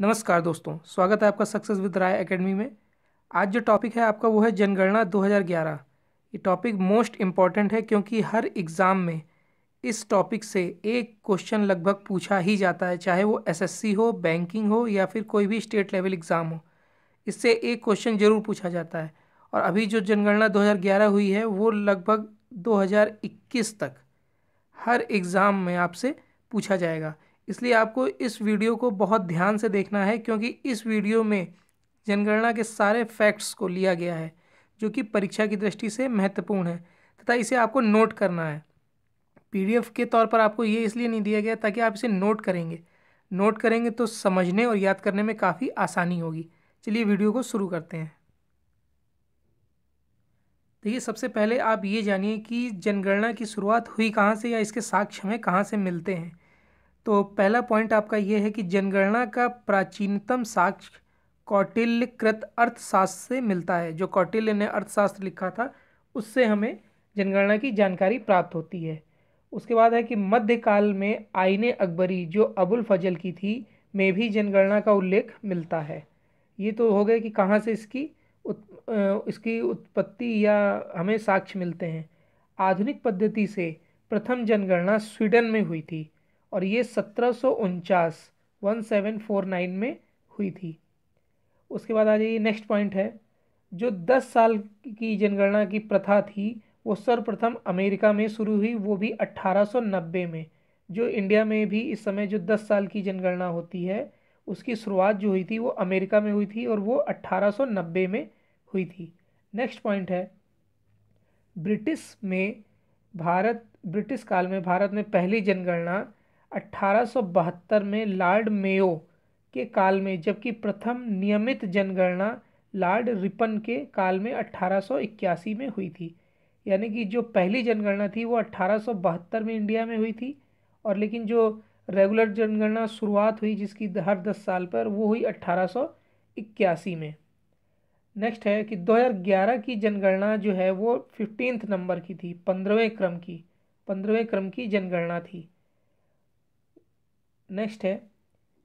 नमस्कार दोस्तों स्वागत है आपका सक्सेस विद राय एकेडमी में आज जो टॉपिक है आपका वो है जनगणना 2011 ये टॉपिक मोस्ट इम्पॉर्टेंट है क्योंकि हर एग्ज़ाम में इस टॉपिक से एक क्वेश्चन लगभग पूछा ही जाता है चाहे वो एसएससी हो बैंकिंग हो या फिर कोई भी स्टेट लेवल एग्ज़ाम हो इससे एक क्वेश्चन ज़रूर पूछा जाता है और अभी जो जनगणना दो हुई है वो लगभग दो तक हर एग्ज़ाम में आपसे पूछा जाएगा इसलिए आपको इस वीडियो को बहुत ध्यान से देखना है क्योंकि इस वीडियो में जनगणना के सारे फैक्ट्स को लिया गया है जो कि परीक्षा की दृष्टि से महत्वपूर्ण है तथा इसे आपको नोट करना है पीडीएफ के तौर पर आपको ये इसलिए नहीं दिया गया ताकि आप इसे नोट करेंगे नोट करेंगे तो समझने और याद करने में काफ़ी आसानी होगी चलिए वीडियो को शुरू करते हैं देखिए सबसे पहले आप ये जानिए कि जनगणना की शुरुआत हुई कहाँ से या इसके साक्ष्य हमें कहाँ से मिलते हैं तो पहला पॉइंट आपका यह है कि जनगणना का प्राचीनतम साक्ष्य कौटिल्य कृत अर्थशास्त्र से मिलता है जो कौटिल्य ने अर्थशास्त्र लिखा था उससे हमें जनगणना की जानकारी प्राप्त होती है उसके बाद है कि मध्यकाल में आईने अकबरी जो अबुल फजल की थी में भी जनगणना का उल्लेख मिलता है ये तो हो गया कि कहाँ से इसकी उत, इसकी उत्पत्ति या हमें साक्ष्य मिलते हैं आधुनिक पद्धति से प्रथम जनगणना स्वीडन में हुई थी और ये सत्रह सौ उनचास वन सेवन फोर नाइन में हुई थी उसके बाद आ जाइए नेक्स्ट पॉइंट है जो दस साल की जनगणना की प्रथा थी वो सर्वप्रथम अमेरिका में शुरू हुई वो भी 1890 में जो इंडिया में भी इस समय जो 10 साल की जनगणना होती है उसकी शुरुआत जो हुई थी वो अमेरिका में हुई थी और वो 1890 में हुई थी नेक्स्ट पॉइंट है ब्रिटिश में भारत ब्रिटिश काल में भारत में पहली जनगणना 1872 में लॉर्ड मेयो के काल में जबकि प्रथम नियमित जनगणना लॉर्ड रिपन के काल में 1881 में हुई थी यानी कि जो पहली जनगणना थी वो 1872 में इंडिया में हुई थी और लेकिन जो रेगुलर जनगणना शुरुआत हुई जिसकी हर दस साल पर वो हुई 1881 में नेक्स्ट है कि 2011 की जनगणना जो है वो फिफ्टींथ नंबर की थी पंद्रहवें क्रम की पंद्रहवें क्रम की जनगणना थी नेक्स्ट है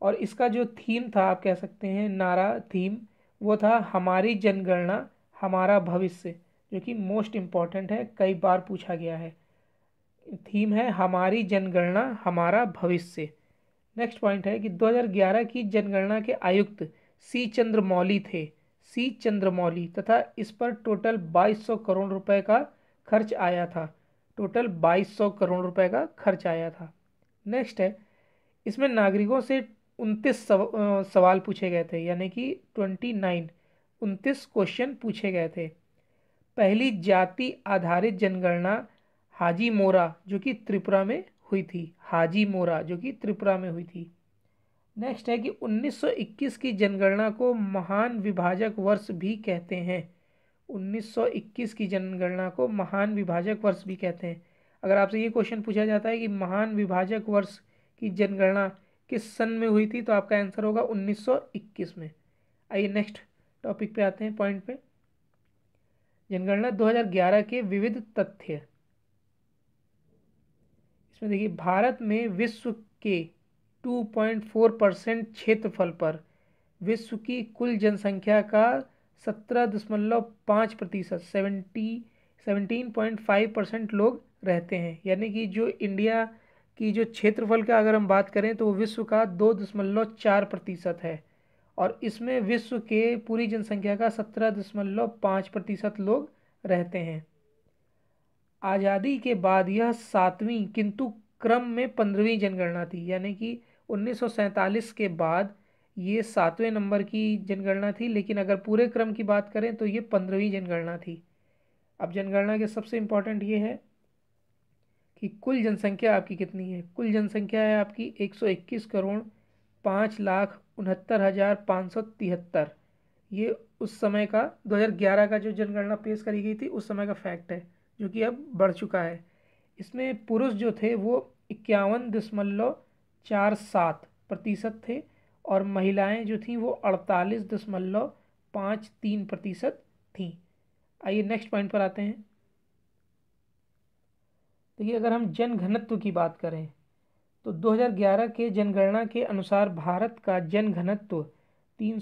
और इसका जो थीम था आप कह सकते हैं नारा थीम वो था हमारी जनगणना हमारा भविष्य जो कि मोस्ट इम्पॉर्टेंट है कई बार पूछा गया है थीम है हमारी जनगणना हमारा भविष्य नेक्स्ट पॉइंट है कि 2011 की जनगणना के आयुक्त सी चंद्रमौली थे सी चंद्रमौली तथा इस पर टोटल 2200 करोड़ रुपए का खर्च आया था टोटल 2200 करोड़ रुपए का खर्च आया था नेक्स्ट है इसमें नागरिकों से उनतीस सव, सवाल पूछे गए थे यानी कि ट्वेंटी नाइन उनतीस क्वेश्चन पूछे गए थे पहली जाति आधारित जनगणना हाजी मोरा जो कि त्रिपुरा में हुई थी हाजी मोरा जो कि त्रिपुरा में हुई थी नेक्स्ट है कि 1921 की जनगणना को महान विभाजक वर्ष भी कहते हैं 1921 की जनगणना को महान विभाजक वर्ष भी कहते हैं अगर आपसे ये क्वेश्चन पूछा जाता है कि महान विभाजक वर्ष की जनगणना किस सन में हुई थी तो आपका आंसर होगा 1921 में आइए नेक्स्ट टॉपिक पे आते हैं पॉइंट पे जनगणना 2011 के विविध तथ्य इसमें देखिए भारत में विश्व के 2.4 परसेंट क्षेत्रफल पर विश्व की कुल जनसंख्या का सत्रह दशमलव पाँच प्रतिशत seventy seventeen point five percent लोग रहते हैं यानी कि जो इंडिया कि जो क्षेत्रफल का अगर हम बात करें तो विश्व का दो दशमलव चार प्रतिशत है और इसमें विश्व के पूरी जनसंख्या का सत्रह दशमलव पाँच प्रतिशत लोग रहते हैं आज़ादी के बाद यह सातवीं किंतु क्रम में पंद्रहवीं जनगणना थी यानी कि उन्नीस के बाद ये सातवें नंबर की जनगणना थी लेकिन अगर पूरे क्रम की बात करें तो ये पंद्रहवीं जनगणना थी अब जनगणना के सबसे इम्पॉर्टेंट ये है कि कुल जनसंख्या आपकी कितनी है कुल जनसंख्या है आपकी 121 करोड़ पाँच लाख उनहत्तर हज़ार पाँच सौ तिहत्तर ये उस समय का 2011 का जो जनगणना पेश करी गई थी उस समय का फैक्ट है जो कि अब बढ़ चुका है इसमें पुरुष जो थे वो इक्यावन दशमलव चार सात प्रतिशत थे और महिलाएं जो थीं वो अड़तालीस दशमलव पाँच तीन प्रतिशत थीं आइए नेक्स्ट पॉइंट पर आते हैं देखिए अगर हम जन घनत्व की बात करें तो 2011 के जनगणना के अनुसार भारत का जन घनत्व तीन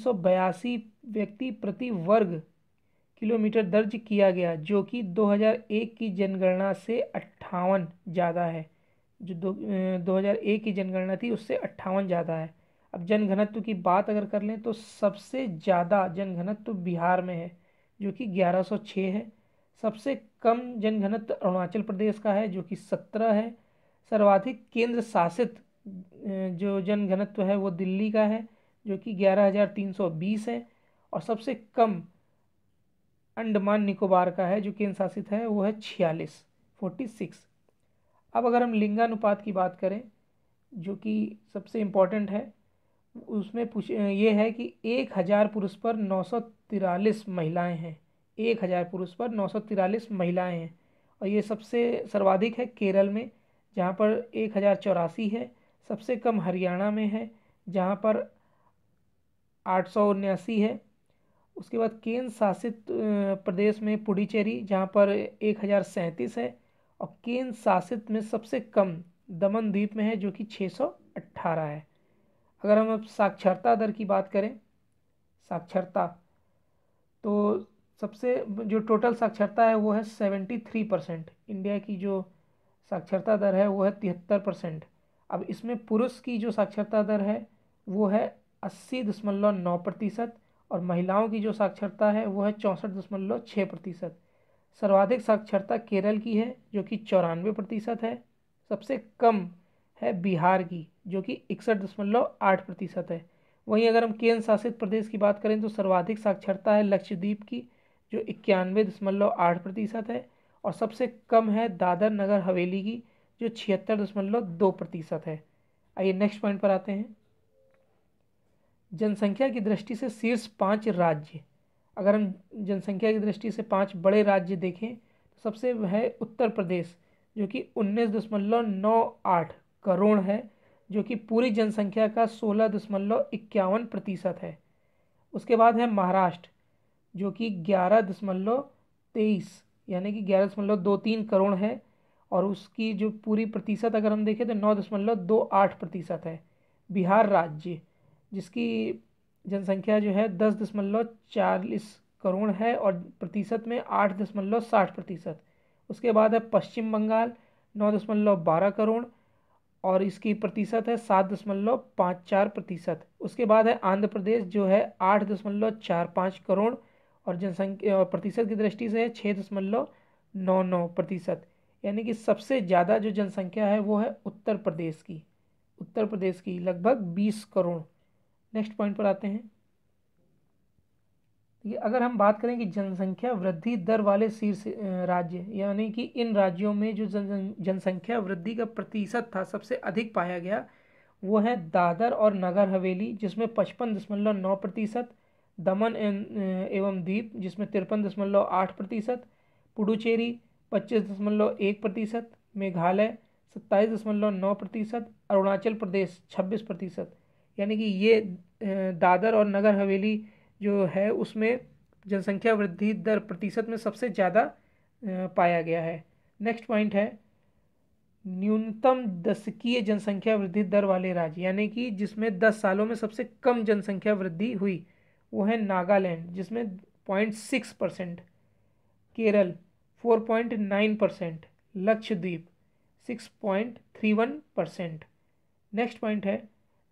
व्यक्ति प्रति वर्ग किलोमीटर दर्ज किया गया जो कि 2001 की जनगणना से अट्ठावन ज़्यादा है जो दो दो की जनगणना थी उससे अट्ठावन ज़्यादा है अब जनघनत्व की बात अगर कर लें तो सबसे ज़्यादा जनघनत्व बिहार में है जो कि 1106 है सबसे कम जनघनत्व अरुणाचल प्रदेश का है जो कि सत्रह है सर्वाधिक केंद्र शासित जो जनघनत्व है वो दिल्ली का है जो कि ग्यारह हज़ार तीन सौ बीस है और सबसे कम अंडमान निकोबार का है जो केंद्र शासित है वो है छियालीस फोर्टी सिक्स अब अगर हम लिंगानुपात की बात करें जो कि सबसे इम्पॉर्टेंट है उसमें पूछ ये है कि एक हज़ार पुरुष पर नौ सौ तिरालीस महिलाएँ हैं एक हज़ार पुरुष पर नौ सौ तिरालीस महिलाएँ हैं और ये सबसे सर्वाधिक है केरल में जहाँ पर एक हज़ार चौरासी है सबसे कम हरियाणा में है जहाँ पर आठ सौ उन्यासी है उसके बाद केंद्र शासित प्रदेश में पुडुचेरी जहाँ पर एक हज़ार सैंतीस है और केंद्र शासित में सबसे कम दमन द्वीप में है जो कि छः सौ अट्ठारह है अगर हम अब साक्षरता दर की बात करें साक्षरता तो सबसे जो टोटल साक्षरता है वो है सेवेंटी थ्री परसेंट इंडिया की जो साक्षरता दर है वो है तिहत्तर परसेंट अब इसमें पुरुष की जो साक्षरता दर है वो है अस्सी दशमलव नौ प्रतिशत और महिलाओं की जो साक्षरता है वो है चौंसठ दशमलव छः प्रतिशत सर्वाधिक साक्षरता केरल की है जो कि चौरानवे प्रतिशत है सबसे कम है बिहार की जो कि इकसठ दशमलव आठ प्रतिशत है वहीं अगर हम केंद्र शासित प्रदेश की बात करें तो सर्वाधिक साक्षरता है लक्षद्वीप की जो इक्यानवे दशमलव आठ प्रतिशत है और सबसे कम है दादर नगर हवेली की जो छिहत्तर दशमलव दो प्रतिशत है आइए नेक्स्ट पॉइंट पर आते हैं जनसंख्या की दृष्टि से शीर्ष पाँच राज्य अगर हम जनसंख्या की दृष्टि से पाँच बड़े राज्य देखें तो सबसे है उत्तर प्रदेश जो कि उन्नीस दशमलव नौ आठ करोड़ है जो कि पूरी जनसंख्या का सोलह दशमलव इक्यावन प्रतिशत है उसके बाद है महाराष्ट्र जो कि ग्यारह दशमलव तेईस यानी कि ग्यारह दशमलव दो तीन करोड़ है और उसकी जो पूरी प्रतिशत अगर हम देखें तो नौ दशमलव दो आठ प्रतिशत है बिहार राज्य जिसकी जनसंख्या जो है दस दशमलव चालीस करोड़ है और प्रतिशत में आठ दशमलव साठ प्रतिशत उसके बाद है पश्चिम बंगाल नौ दशमलव बारह करोड़ और इसकी प्रतिशत है सात दशमलव पाँच चार प्रतिशत उसके बाद है आंध्र प्रदेश जो है आठ दशमलव चार पाँच करोड़ और जनसंख्या और प्रतिशत की दृष्टि से है छः दशमलव नौ नौ प्रतिशत यानी कि सबसे ज़्यादा जो जनसंख्या है वो है उत्तर प्रदेश की उत्तर प्रदेश की लगभग बीस करोड़ नेक्स्ट पॉइंट पर आते हैं ये अगर हम बात करें कि जनसंख्या वृद्धि दर वाले शीर्ष राज्य यानी कि इन राज्यों में जो जन जनसंख्या वृद्धि का प्रतिशत था सबसे अधिक पाया गया वो है दादर और नगर हवेली जिसमें पचपन दशमलव नौ प्रतिशत दमन एवं द्वीप जिसमें तिरपन दशमलव आठ प्रतिशत पुडुचेरी पच्चीस दशमलव एक प्रतिशत मेघालय सत्ताईस दशमलव नौ प्रतिशत अरुणाचल प्रदेश छब्बीस प्रतिशत यानी कि ये दादर और नगर हवेली जो है उसमें जनसंख्या वृद्धि दर प्रतिशत में सबसे ज़्यादा पाया गया है नेक्स्ट पॉइंट है न्यूनतम दशकीय जनसंख्या वृद्धि दर वाले राज्य यानी कि जिसमें दस सालों में सबसे कम जनसंख्या वृद्धि हुई वो है नागालैंड जिसमें point six percent Kerala four point nine percent Lakshadweep six point three one percent next point है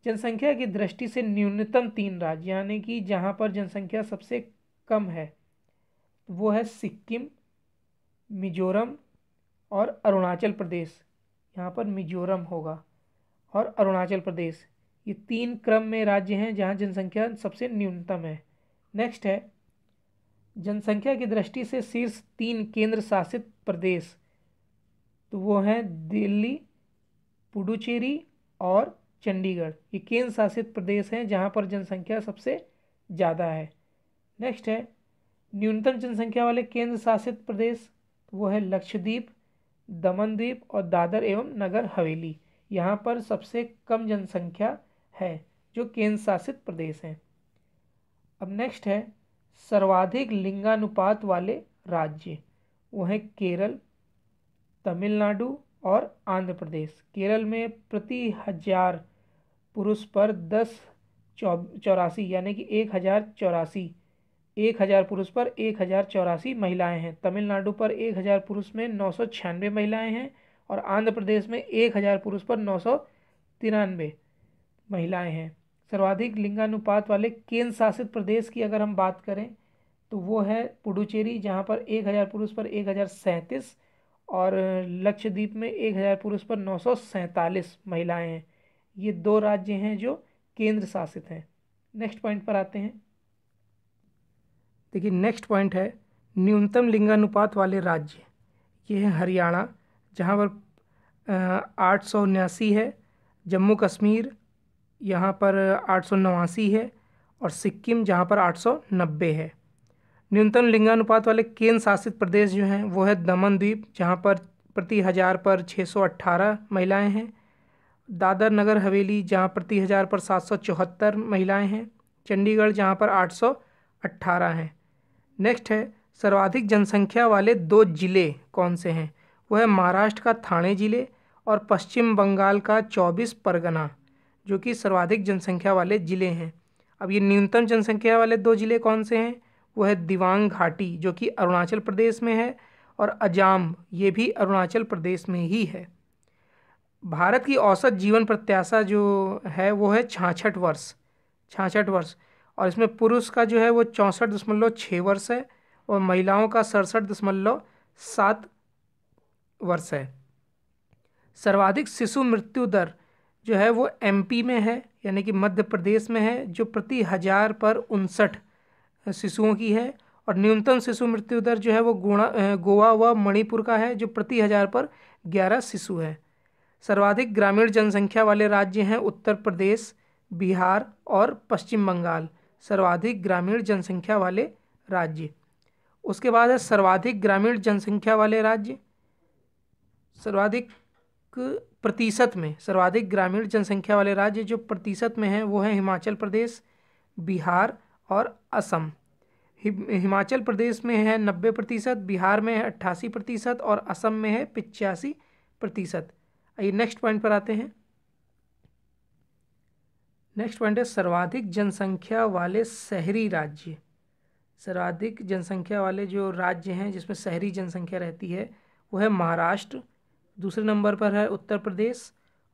जनसंख्या की दृष्टि से न्यूनतम तीन राज्य यानी कि जहाँ पर जनसंख्या सबसे कम है वो है सिक्किम मिजोरम और अरुणाचल प्रदेश यहाँ पर मिजोरम होगा और अरुणाचल प्रदेश ये तीन क्रम में राज्य हैं जहाँ जनसंख्या सबसे न्यूनतम है नेक्स्ट है जनसंख्या की दृष्टि से शीर्ष तीन केंद्र शासित प्रदेश तो वो हैं दिल्ली पुडुचेरी और चंडीगढ़ ये केंद्र शासित प्रदेश हैं जहाँ पर जनसंख्या सबसे ज़्यादा है नेक्स्ट है न्यूनतम जनसंख्या वाले केंद्र शासित प्रदेश तो वो है लक्षद्वीप दमनद्वीप और दादर एवं नगर हवेली यहाँ पर सबसे कम जनसंख्या है जो केंद्र शासित प्रदेश हैं अब नेक्स्ट है सर्वाधिक लिंगानुपात वाले राज्य वो हैं केरल तमिलनाडु और आंध्र प्रदेश केरल में प्रति हजार पुरुष पर दस चौ चौरासी यानी कि एक हज़ार चौरासी एक हज़ार पुरुष पर एक हज़ार चौरासी महिलाएँ हैं तमिलनाडु पर एक हज़ार पुरुष में नौ सौ छियानवे महिलाएँ हैं और आंध्र प्रदेश में एक हज़ार पुरुष पर नौ सौ तिरानवे महिलाएं हैं सर्वाधिक लिंगानुपात वाले केंद्र शासित प्रदेश की अगर हम बात करें तो वो है पुडुचेरी जहाँ पर एक हज़ार पुरुष पर एक हज़ार सैंतीस और लक्षद्वीप में एक हज़ार पुरुष पर नौ सौ सैंतालीस महिलाएँ हैं ये दो राज्य हैं जो केंद्र शासित हैं नेक्स्ट पॉइंट पर आते हैं देखिए नेक्स्ट पॉइंट है न्यूनतम लिंगानुपात वाले राज्य ये है हरियाणा जहाँ पर आठ सौ उन्यासी है जम्मू कश्मीर यहाँ पर आठ है और सिक्किम जहाँ पर नब्बे है न्यूनतम लिंगानुपात वाले केंद्र शासित प्रदेश जो हैं वो है दमन द्वीप जहाँ पर प्रति हज़ार पर 618 महिलाएं हैं दादर नगर हवेली जहाँ प्रति हज़ार पर 774 महिलाएं हैं चंडीगढ़ जहाँ पर 818 हैं नेक्स्ट है सर्वाधिक जनसंख्या वाले दो ज़िले कौन से हैं वह है महाराष्ट्र का थाने ज़िले और पश्चिम बंगाल का चौबीस परगना जो कि सर्वाधिक जनसंख्या वाले ज़िले हैं अब ये न्यूनतम जनसंख्या वाले दो ज़िले कौन से हैं वो है दिवांग घाटी जो कि अरुणाचल प्रदेश में है और अजाम ये भी अरुणाचल प्रदेश में ही है भारत की औसत जीवन प्रत्याशा जो है वो है छाछठ वर्ष छाछठ वर्ष और इसमें पुरुष का जो है वो चौंसठ दशमलव छः वर्ष है और महिलाओं का सड़सठ दशमलव सात वर्ष है सर्वाधिक शिशु मृत्यु दर जो है वो एमपी में है यानी कि मध्य प्रदेश में है जो प्रति हज़ार पर उनसठ शिशुओं की है और न्यूनतम शिशु मृत्यु दर जो है वो गुणा गोवा व मणिपुर का है जो प्रति हज़ार पर ग्यारह शिशु है सर्वाधिक ग्रामीण जनसंख्या वाले राज्य हैं उत्तर प्रदेश बिहार और पश्चिम बंगाल सर्वाधिक ग्रामीण जनसंख्या वाले राज्य उसके बाद है सर्वाधिक ग्रामीण जनसंख्या वाले राज्य सर्वाधिक प्रतिशत में सर्वाधिक ग्रामीण जनसंख्या वाले राज्य जो प्रतिशत में हैं वो हैं हिमाचल प्रदेश बिहार और असम हिमाचल प्रदेश में है नब्बे प्रतिशत बिहार में है अट्ठासी प्रतिशत और असम में है पिचासी प्रतिशत आइए नेक्स्ट पॉइंट पर आते हैं नेक्स्ट पॉइंट है सर्वाधिक जनसंख्या वाले शहरी राज्य सर्वाधिक जनसंख्या वाले जो राज्य हैं जिसमें शहरी जनसंख्या रहती है वो है महाराष्ट्र दूसरे नंबर पर है उत्तर प्रदेश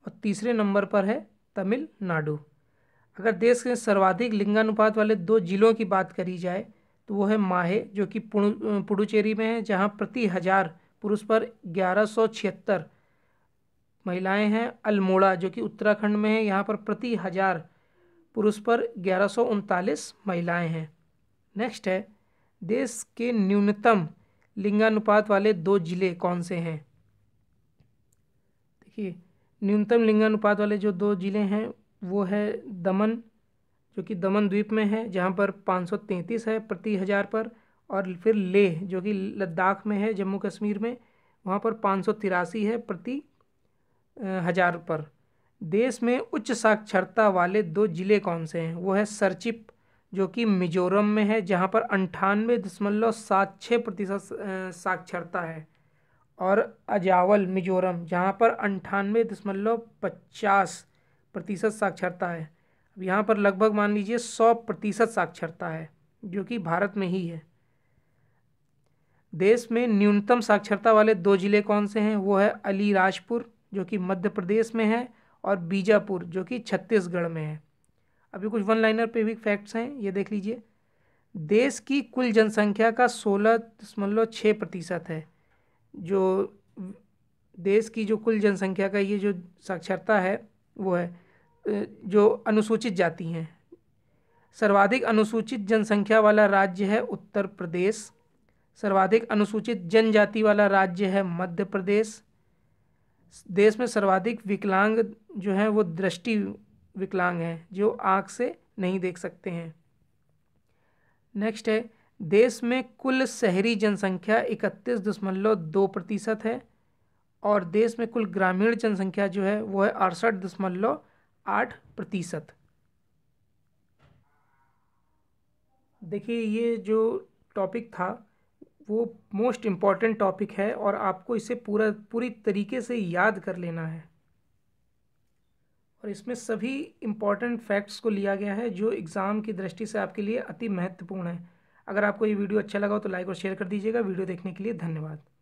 और तीसरे नंबर पर है तमिलनाडु अगर देश के सर्वाधिक लिंगानुपात वाले दो जिलों की बात करी जाए तो वो है माहे जो कि पुडुचेरी में है जहाँ प्रति हज़ार पुरुष पर ग्यारह सौ छिहत्तर महिलाएँ हैं अल्मोड़ा जो कि उत्तराखंड में है यहाँ पर प्रति हज़ार पुरुष पर ग्यारह सौ उनतालीस महिलाएँ हैं नेक्स्ट है देश के न्यूनतम लिंगानुपात वाले दो ज़िले कौन से हैं देखिए न्यूनतम लिंगानुपात वाले जो दो ज़िले हैं वो है दमन जो कि दमन द्वीप में है जहाँ पर 533 है प्रति हज़ार पर और फिर लेह जो कि लद्दाख में है जम्मू कश्मीर में वहाँ पर पाँच है प्रति हज़ार पर देश में उच्च साक्षरता वाले दो ज़िले कौन से हैं वो है सरचिप जो कि मिजोरम में है जहाँ पर अंठानवे दशमलव सात छः प्रतिशत साक्षरता है और अजावल मिजोरम जहाँ पर अंठानवे दशमलव पचास प्रतिशत साक्षरता है अब यहाँ पर लगभग मान लीजिए सौ प्रतिशत साक्षरता है जो कि भारत में ही है देश में न्यूनतम साक्षरता वाले दो ज़िले कौन से हैं वो है अलीराजपुर जो कि मध्य प्रदेश में है और बीजापुर जो कि छत्तीसगढ़ में है अभी कुछ वन लाइनर पे भी फैक्ट्स हैं ये देख लीजिए देश की कुल जनसंख्या का सोलह दशमलव छः प्रतिशत है जो देश की जो कुल जनसंख्या का ये जो साक्षरता है वो है जो अनुसूचित जाति हैं सर्वाधिक अनुसूचित जनसंख्या वाला राज्य है उत्तर प्रदेश सर्वाधिक अनुसूचित जनजाति वाला राज्य है मध्य प्रदेश देश में सर्वाधिक विकलांग जो हैं वो दृष्टि विकलांग हैं जो आँख से नहीं देख सकते हैं नेक्स्ट है देश में कुल शहरी जनसंख्या इकतीस दशमलव दो प्रतिशत है और देश में कुल ग्रामीण जनसंख्या जो है वो है अड़सठ दशमलव आठ प्रतिशत देखिए ये जो टॉपिक था वो मोस्ट इम्पॉर्टेंट टॉपिक है और आपको इसे पूरा पूरी तरीके से याद कर लेना है और इसमें सभी इम्पॉर्टेंट फैक्ट्स को लिया गया है जो एग्ज़ाम की दृष्टि से आपके लिए अति महत्वपूर्ण है अगर आपको ये वीडियो अच्छा लगा हो तो लाइक और शेयर कर दीजिएगा वीडियो देखने के लिए धन्यवाद